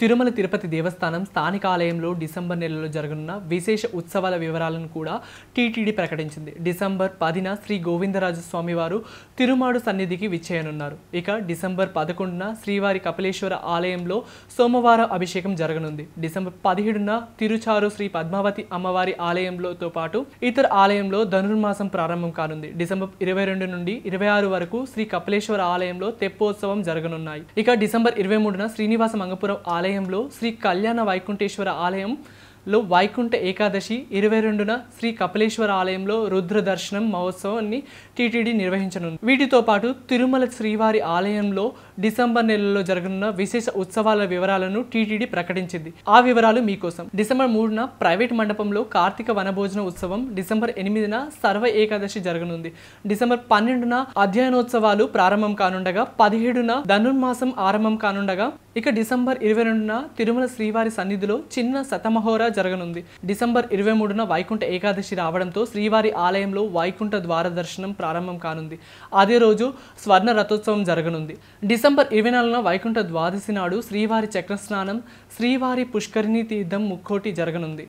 తిరుమల తిరుపతి దేవస్థానం స్థానిక ఆలయంలో డిసెంబర్ నెలలో జరగనున్న విశేష ఉత్సవాల వివరాలను కూడా టీటీడీ ప్రకటించింది డిసెంబర్ పదిన శ్రీ గోవిందరాజు స్వామివారు తిరుమాడు సన్నిధికి విచ్చేయనున్నారు ఇక డిసెంబర్ పదకొండున శ్రీవారి కపిలేశ్వర ఆలయంలో సోమవారం అభిషేకం జరగనుంది డిసెంబర్ పదిహేడున తిరుచారు శ్రీ పద్మావతి అమ్మవారి ఆలయంలోతో పాటు ఇతర ఆలయంలో ధనుర్మాసం ప్రారంభం కానుంది డిసెంబర్ ఇరవై రెండు నుండి ఇరవై ఆరు వరకు శ్రీ కపిలేశ్వర ఆలయంలో తెప్పోత్సవం జరగనున్నాయి ఇక డిసెంబర్ ఇరవై మూడున శ్రీనివాస మంగపురం ఆలయం ఆలయంలో శ్రీ కళ్యాణ వైకుంఠేశ్వర ఆలయం లో వైకుంఠ ఏకాదశి ఇరవై రెండున శ్రీ కపిలేశ్వర ఆలయంలో రుద్ర దర్శనం మహోత్సవాన్ని టిటిడి నిర్వహించనుంది వీటితో పాటు తిరుమల శ్రీవారి ఆలయంలో డిసెంబర్ నెలలో జరగనున్న విశేష ఉత్సవాల వివరాలను టీటీడీ ప్రకటించింది ఆ వివరాలు మీకోసం డిసెంబర్ మూడున ప్రైవేట్ మండపంలో కార్తీక వనభోజన ఉత్సవం డిసెంబర్ ఎనిమిదిన సర్వ ఏకాదశి జరగనుంది డిసెంబర్ పన్నెండున అధ్యయనోత్సవాలు ప్రారంభం కానుండగా పదిహేడున ధనుర్మాసం ఆరంభం కానుండగా ఇక డిసెంబర్ ఇరవై రెండున తిరుమల శ్రీవారి సన్నిధిలో చిన్న శతమహోర జరగనుంది డిసెంబర్ ఇరవై మూడున వైకుంఠ ఏకాదశి రావడంతో శ్రీవారి ఆలయంలో వైకుంఠ ద్వార దర్శనం ప్రారంభం కానుంది అదే రోజు స్వర్ణ రథోత్సవం జరగనుంది డిసెంబర్ ఇరవై నాలుగున వైకుంఠ ద్వాదశి నాడు శ్రీవారి చక్రస్నానం శ్రీవారి పుష్కరిణి తీర్థం ముక్కోటి జరగనుంది